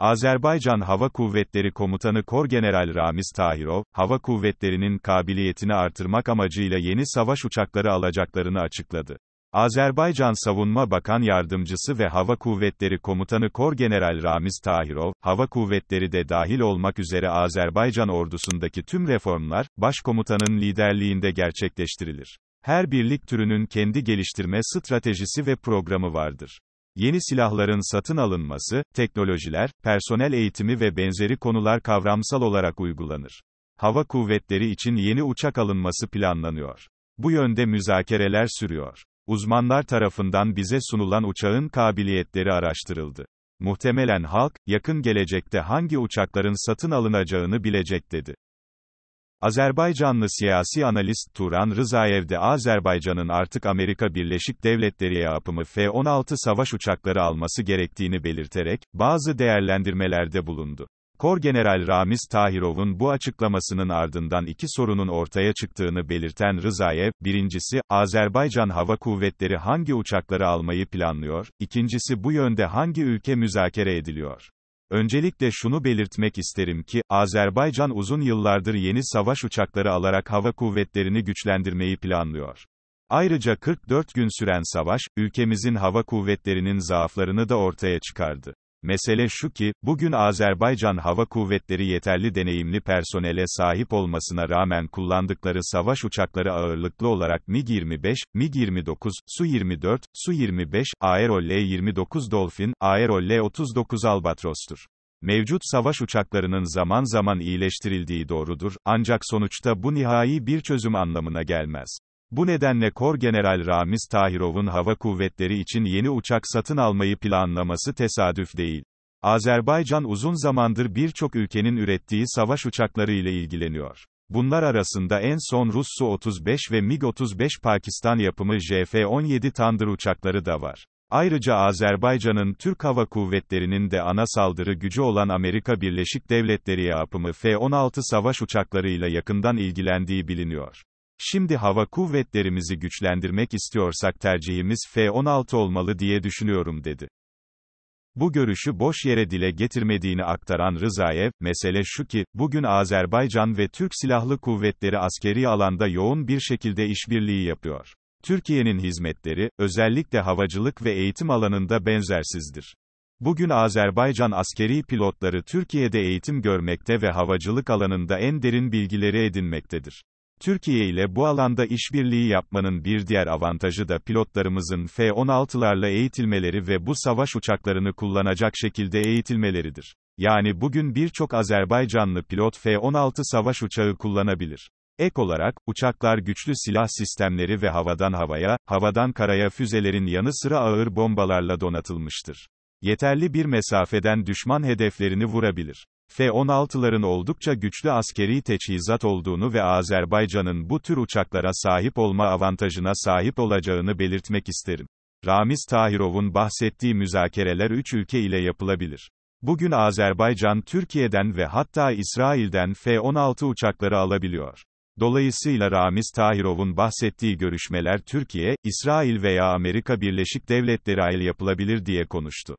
Azerbaycan Hava Kuvvetleri Komutanı Kor General Ramiz Tahirov, hava kuvvetlerinin kabiliyetini artırmak amacıyla yeni savaş uçakları alacaklarını açıkladı. Azerbaycan Savunma Bakan Yardımcısı ve Hava Kuvvetleri Komutanı Kor General Ramiz Tahirov, Hava Kuvvetleri de dahil olmak üzere Azerbaycan ordusundaki tüm reformlar, başkomutanın liderliğinde gerçekleştirilir. Her birlik türünün kendi geliştirme stratejisi ve programı vardır yeni silahların satın alınması, teknolojiler, personel eğitimi ve benzeri konular kavramsal olarak uygulanır. Hava kuvvetleri için yeni uçak alınması planlanıyor. Bu yönde müzakereler sürüyor. Uzmanlar tarafından bize sunulan uçağın kabiliyetleri araştırıldı. Muhtemelen halk, yakın gelecekte hangi uçakların satın alınacağını bilecek dedi. Azerbaycanlı siyasi analist Turan Rızaev de Azerbaycan'ın artık Amerika Birleşik Devletleri yapımı F-16 savaş uçakları alması gerektiğini belirterek, bazı değerlendirmelerde bulundu. Kor General Ramiz Tahirov'un bu açıklamasının ardından iki sorunun ortaya çıktığını belirten Rızaev, birincisi, Azerbaycan Hava Kuvvetleri hangi uçakları almayı planlıyor, ikincisi bu yönde hangi ülke müzakere ediliyor? Öncelikle şunu belirtmek isterim ki, Azerbaycan uzun yıllardır yeni savaş uçakları alarak hava kuvvetlerini güçlendirmeyi planlıyor. Ayrıca 44 gün süren savaş, ülkemizin hava kuvvetlerinin zaaflarını da ortaya çıkardı. Mesele şu ki, bugün Azerbaycan Hava Kuvvetleri yeterli deneyimli personele sahip olmasına rağmen kullandıkları savaş uçakları ağırlıklı olarak MiG-25, MiG-29, Su-24, Su-25, Aerol L-29 Dolphin, Aerol L-39 Albatros'tur. Mevcut savaş uçaklarının zaman zaman iyileştirildiği doğrudur, ancak sonuçta bu nihai bir çözüm anlamına gelmez. Bu nedenle Kor General Ramiz Tahirov'un hava kuvvetleri için yeni uçak satın almayı planlaması tesadüf değil. Azerbaycan uzun zamandır birçok ülkenin ürettiği savaş uçakları ile ilgileniyor. Bunlar arasında en son Rus Su-35 ve MiG-35 Pakistan yapımı JF-17 Tandır uçakları da var. Ayrıca Azerbaycan'ın Türk Hava Kuvvetleri'nin de ana saldırı gücü olan Amerika Birleşik Devletleri yapımı F-16 savaş uçaklarıyla yakından ilgilendiği biliniyor. Şimdi hava kuvvetlerimizi güçlendirmek istiyorsak tercihimiz F-16 olmalı diye düşünüyorum dedi. Bu görüşü boş yere dile getirmediğini aktaran Rızaev, mesele şu ki, bugün Azerbaycan ve Türk Silahlı Kuvvetleri askeri alanda yoğun bir şekilde işbirliği yapıyor. Türkiye'nin hizmetleri, özellikle havacılık ve eğitim alanında benzersizdir. Bugün Azerbaycan askeri pilotları Türkiye'de eğitim görmekte ve havacılık alanında en derin bilgileri edinmektedir. Türkiye ile bu alanda işbirliği yapmanın bir diğer avantajı da pilotlarımızın F-16'larla eğitilmeleri ve bu savaş uçaklarını kullanacak şekilde eğitilmeleridir. Yani bugün birçok Azerbaycanlı pilot F-16 savaş uçağı kullanabilir. Ek olarak, uçaklar güçlü silah sistemleri ve havadan havaya, havadan karaya füzelerin yanı sıra ağır bombalarla donatılmıştır. Yeterli bir mesafeden düşman hedeflerini vurabilir. F-16'ların oldukça güçlü askeri teçhizat olduğunu ve Azerbaycan'ın bu tür uçaklara sahip olma avantajına sahip olacağını belirtmek isterim. Ramiz Tahirov'un bahsettiği müzakereler 3 ülke ile yapılabilir. Bugün Azerbaycan Türkiye'den ve hatta İsrail'den F-16 uçakları alabiliyor. Dolayısıyla Ramiz Tahirov'un bahsettiği görüşmeler Türkiye, İsrail veya Amerika Birleşik Devletleri ile yapılabilir diye konuştu.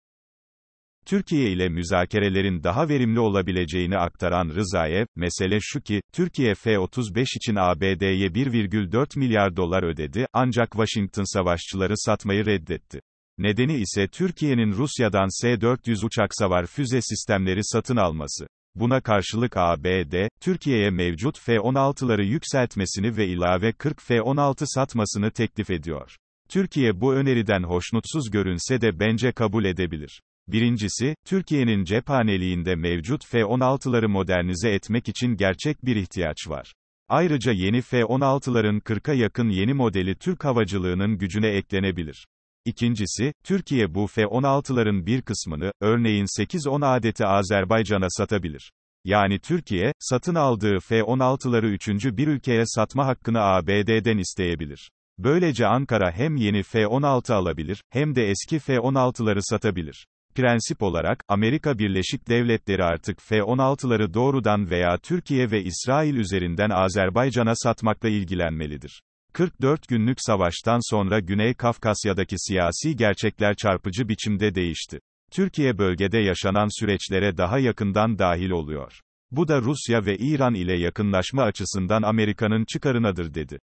Türkiye ile müzakerelerin daha verimli olabileceğini aktaran Rızaev, mesele şu ki, Türkiye F-35 için ABD'ye 1,4 milyar dolar ödedi, ancak Washington savaşçıları satmayı reddetti. Nedeni ise Türkiye'nin Rusya'dan S-400 uçak savar füze sistemleri satın alması. Buna karşılık ABD, Türkiye'ye mevcut F-16'ları yükseltmesini ve ilave 40 F-16 satmasını teklif ediyor. Türkiye bu öneriden hoşnutsuz görünse de bence kabul edebilir. Birincisi, Türkiye'nin cephaneliğinde mevcut F-16'ları modernize etmek için gerçek bir ihtiyaç var. Ayrıca yeni F-16'ların 40'a yakın yeni modeli Türk havacılığının gücüne eklenebilir. İkincisi, Türkiye bu F-16'ların bir kısmını, örneğin 8-10 adeti Azerbaycan'a satabilir. Yani Türkiye, satın aldığı F-16'ları üçüncü bir ülkeye satma hakkını ABD'den isteyebilir. Böylece Ankara hem yeni F-16 alabilir, hem de eski F-16'ları satabilir prensip olarak, Amerika Birleşik Devletleri artık F-16'ları doğrudan veya Türkiye ve İsrail üzerinden Azerbaycan'a satmakla ilgilenmelidir. 44 günlük savaştan sonra Güney Kafkasya'daki siyasi gerçekler çarpıcı biçimde değişti. Türkiye bölgede yaşanan süreçlere daha yakından dahil oluyor. Bu da Rusya ve İran ile yakınlaşma açısından Amerika'nın çıkarınadır dedi.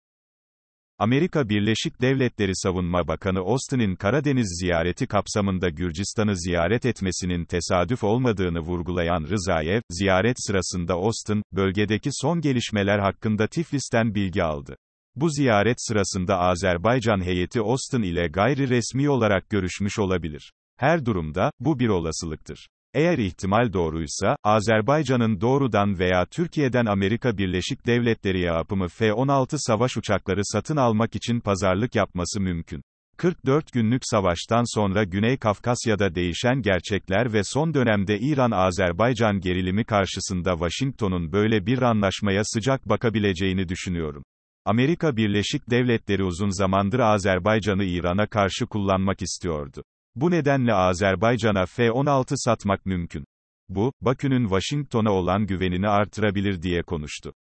Amerika Birleşik Devletleri Savunma Bakanı Austin'in Karadeniz ziyareti kapsamında Gürcistan'ı ziyaret etmesinin tesadüf olmadığını vurgulayan Rızaev, ziyaret sırasında Austin, bölgedeki son gelişmeler hakkında Tiflis'ten bilgi aldı. Bu ziyaret sırasında Azerbaycan heyeti Austin ile gayri resmi olarak görüşmüş olabilir. Her durumda, bu bir olasılıktır. Eğer ihtimal doğruysa, Azerbaycan'ın doğrudan veya Türkiye'den Amerika Birleşik Devletleri yapımı F-16 savaş uçakları satın almak için pazarlık yapması mümkün. 44 günlük savaştan sonra Güney Kafkasya'da değişen gerçekler ve son dönemde İran-Azerbaycan gerilimi karşısında Washington'un böyle bir anlaşmaya sıcak bakabileceğini düşünüyorum. Amerika Birleşik Devletleri uzun zamandır Azerbaycan'ı İran'a karşı kullanmak istiyordu. Bu nedenle Azerbaycan'a F-16 satmak mümkün. Bu, Bakü'nün Washington'a olan güvenini artırabilir diye konuştu.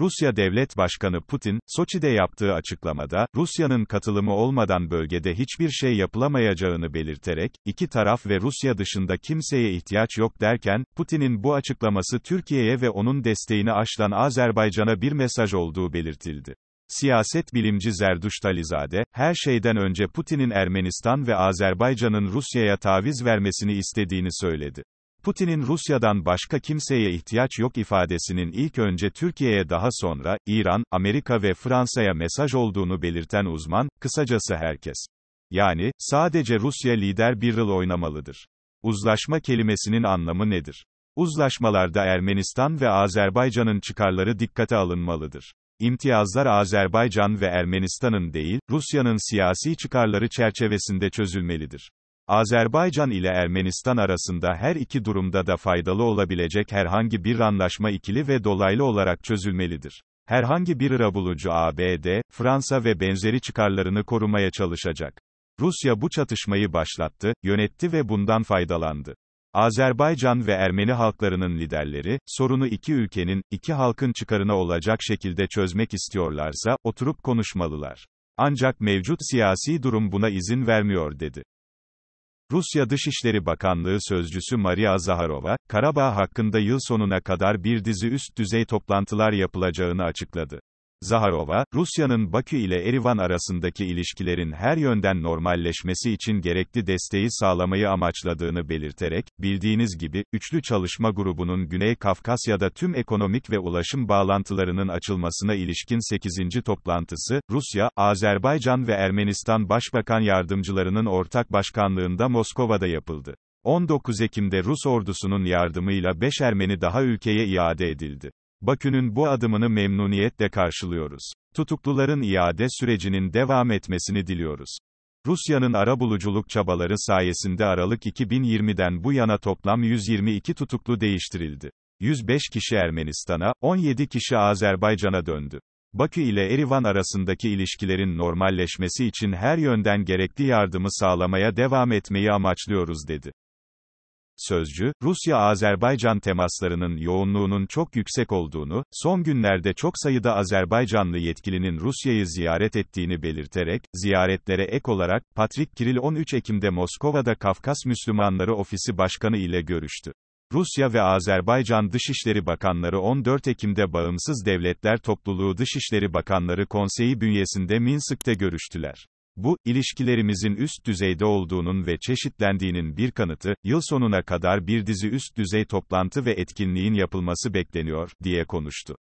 Rusya Devlet Başkanı Putin, Soçi'de yaptığı açıklamada, Rusya'nın katılımı olmadan bölgede hiçbir şey yapılamayacağını belirterek, iki taraf ve Rusya dışında kimseye ihtiyaç yok derken, Putin'in bu açıklaması Türkiye'ye ve onun desteğini aşılan Azerbaycan'a bir mesaj olduğu belirtildi. Siyaset bilimci Zerduş Talizade, her şeyden önce Putin'in Ermenistan ve Azerbaycan'ın Rusya'ya taviz vermesini istediğini söyledi. Putin'in Rusya'dan başka kimseye ihtiyaç yok ifadesinin ilk önce Türkiye'ye daha sonra, İran, Amerika ve Fransa'ya mesaj olduğunu belirten uzman, kısacası herkes. Yani, sadece Rusya lider bir rol oynamalıdır. Uzlaşma kelimesinin anlamı nedir? Uzlaşmalarda Ermenistan ve Azerbaycan'ın çıkarları dikkate alınmalıdır. İmtiyazlar Azerbaycan ve Ermenistan'ın değil, Rusya'nın siyasi çıkarları çerçevesinde çözülmelidir. Azerbaycan ile Ermenistan arasında her iki durumda da faydalı olabilecek herhangi bir anlaşma ikili ve dolaylı olarak çözülmelidir. Herhangi bir arabulucu ABD, Fransa ve benzeri çıkarlarını korumaya çalışacak. Rusya bu çatışmayı başlattı, yönetti ve bundan faydalandı. Azerbaycan ve Ermeni halklarının liderleri, sorunu iki ülkenin, iki halkın çıkarına olacak şekilde çözmek istiyorlarsa, oturup konuşmalılar. Ancak mevcut siyasi durum buna izin vermiyor dedi. Rusya Dışişleri Bakanlığı Sözcüsü Maria Zaharova, Karabağ hakkında yıl sonuna kadar bir dizi üst düzey toplantılar yapılacağını açıkladı. Zaharova, Rusya'nın Bakü ile Erivan arasındaki ilişkilerin her yönden normalleşmesi için gerekli desteği sağlamayı amaçladığını belirterek, bildiğiniz gibi, Üçlü Çalışma Grubu'nun Güney Kafkasya'da tüm ekonomik ve ulaşım bağlantılarının açılmasına ilişkin 8. toplantısı, Rusya, Azerbaycan ve Ermenistan Başbakan Yardımcılarının ortak başkanlığında Moskova'da yapıldı. 19 Ekim'de Rus ordusunun yardımıyla 5 Ermeni daha ülkeye iade edildi. Bakü'nün bu adımını memnuniyetle karşılıyoruz. Tutukluların iade sürecinin devam etmesini diliyoruz. Rusya'nın arabuluculuk çabaları sayesinde Aralık 2020'den bu yana toplam 122 tutuklu değiştirildi. 105 kişi Ermenistan'a, 17 kişi Azerbaycan'a döndü. Bakü ile Erivan arasındaki ilişkilerin normalleşmesi için her yönden gerekli yardımı sağlamaya devam etmeyi amaçlıyoruz dedi sözcü, Rusya-Azerbaycan temaslarının yoğunluğunun çok yüksek olduğunu, son günlerde çok sayıda Azerbaycanlı yetkilinin Rusya'yı ziyaret ettiğini belirterek, ziyaretlere ek olarak, Patrik Kiril 13 Ekim'de Moskova'da Kafkas Müslümanları Ofisi Başkanı ile görüştü. Rusya ve Azerbaycan Dışişleri Bakanları 14 Ekim'de Bağımsız Devletler Topluluğu Dışişleri Bakanları Konseyi bünyesinde Minsk'te görüştüler. Bu, ilişkilerimizin üst düzeyde olduğunun ve çeşitlendiğinin bir kanıtı, yıl sonuna kadar bir dizi üst düzey toplantı ve etkinliğin yapılması bekleniyor, diye konuştu.